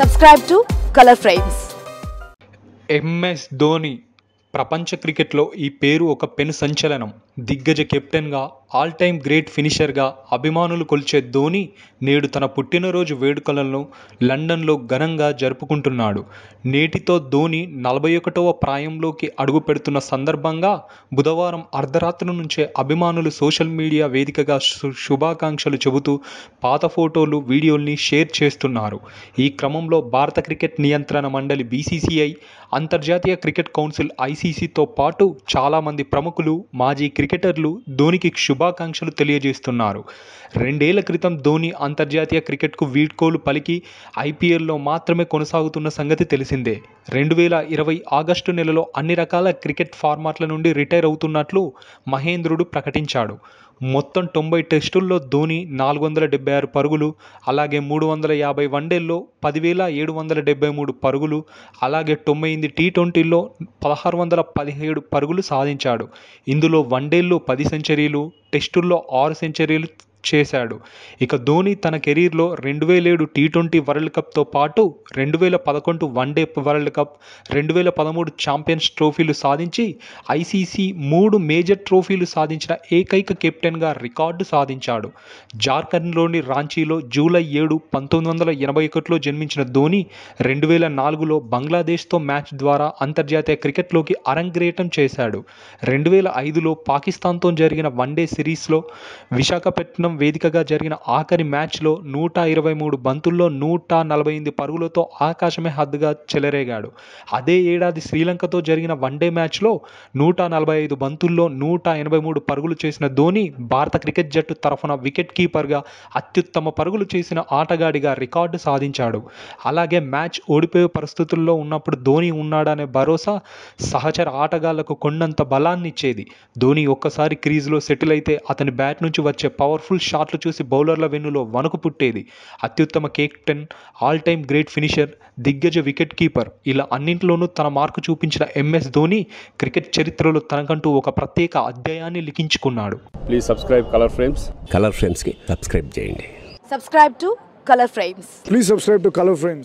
subscribe to colour frames MS Dhoni ప్రపంచ క్రికెట్లో ఈ పేరు ఒక పెను సంచలనం దిగ్గజ కెప్టెన్గా ఆల్ టైమ్ గ్రేట్ ఫినిషర్గా అభిమానులు కొలిచే ధోని నేడు తన పుట్టినరోజు వేడుకలను లండన్లో ఘనంగా జరుపుకుంటున్నాడు నేటితో ధోని నలభై ఒకటవ ప్రాయంలోకి అడుగుపెడుతున్న సందర్భంగా బుధవారం అర్ధరాత్రి నుంచే అభిమానులు సోషల్ మీడియా వేదికగా శుభాకాంక్షలు చెబుతూ పాత ఫోటోలు వీడియోల్ని షేర్ చేస్తున్నారు ఈ క్రమంలో భారత క్రికెట్ నియంత్రణ మండలి బీసీసీఐ అంతర్జాతీయ క్రికెట్ కౌన్సిల్ ఐసీసీతో పాటు చాలామంది ప్రముఖులు మాజీ క్రికెట్ క్రికెటర్లు ధోనికి శుభాకాంక్షలు తెలియజేస్తున్నారు రెండేళ్ల క్రితం ధోని అంతర్జాతీయ క్రికెట్కు వీడ్కోలు పలికి ఐపీఎల్లో మాత్రమే కొనసాగుతున్న సంగతి తెలిసిందే రెండు వేల ఇరవై ఆగస్టు నెలలో అన్ని రకాల క్రికెట్ ఫార్మాట్ల నుండి రిటైర్ అవుతున్నట్లు మహేంద్రుడు ప్రకటించాడు మొత్తం తొంభై టెస్టుల్లో ధోని నాలుగు వందల డెబ్బై ఆరు పరుగులు అలాగే మూడు వందల యాభై వన్డేల్లో పదివేల ఏడు వందల డెబ్బై మూడు పరుగులు అలాగే తొంభై ఎనిమిది టీ ట్వంటీల్లో పదహారు వందల పదిహేడు పరుగులు సాధించాడు ఇందులో వన్డేల్లో పది సెంచరీలు టెస్టుల్లో ఆరు సెంచరీలు చేశాడు ఇక ధోని తన కెరీర్లో రెండు వేల ఏడు టీ ట్వంటీ వరల్డ్ కప్తో పాటు రెండు వేల పదకొండు వన్డే వరల్డ్ కప్ రెండు వేల పదమూడు ఛాంపియన్స్ ట్రోఫీలు సాధించి ఐసీసీ మూడు మేజర్ ట్రోఫీలు సాధించిన ఏకైక కెప్టెన్గా రికార్డు సాధించాడు జార్ఖండ్లోని రాంచీలో జూలై ఏడు పంతొమ్మిది వందల ఎనభై ఒకటిలో జన్మించిన ధోని రెండు వేల నాలుగులో బంగ్లాదేశ్తో మ్యాచ్ ద్వారా అంతర్జాతీయ క్రికెట్లోకి అరంగ్రేటం చేశాడు రెండు వేల ఐదులో పాకిస్తాన్తో జరిగిన వన్డే సిరీస్లో విశాఖపట్నం విశాఖపట్నం వేదికగా జరిగిన ఆఖరి మ్యాచ్లో నూట ఇరవై మూడు బంతుల్లో నూట నలభై ఎనిమిది పరుగులతో ఆకాశమే హద్దుగా చెలరేగాడు అదే ఏడాది శ్రీలంకతో జరిగిన వన్డే మ్యాచ్లో నూట నలభై ఐదు బంతుల్లో నూట ఎనభై మూడు పరుగులు చేసిన ధోని భారత క్రికెట్ జట్టు తరఫున వికెట్ కీపర్గా అత్యుత్తమ పరుగులు చేసిన ఆటగాడిగా రికార్డు సాధించాడు అలాగే మ్యాచ్ ఓడిపోయే పరిస్థితుల్లో ఉన్నప్పుడు ధోని ఉన్నాడనే భరోసా సహచర ఆటగాళ్లకు కొండంత బలాన్నిచ్చేది ధోని ఒక్కసారి క్రీజ్లో సెటిల్ అయితే అతని బ్యాట్ నుంచి వచ్చే పవర్ఫుల్ షాట్లు చూసి బౌలర్ల వెన్నులో వణుకు పుట్టేది అత్యుత్తమ captain all time great finisher దిగ్గజ వికెట్ కీపర్ ఇలా అన్నింటిలోనూ తన మార్కు చూపించిన ఎంఎస్ ధోని క్రికెట్ చరిత్రలో తనకంటూ ఒక ప్రత్యేక అధ్యాయాన్ని లిఖించుకున్నాడు please subscribe colour frames colour ఫ్రేమ్స్కి సబ్స్క్రైబ్ చేయండి subscribe to colour frames please subscribe to colour frames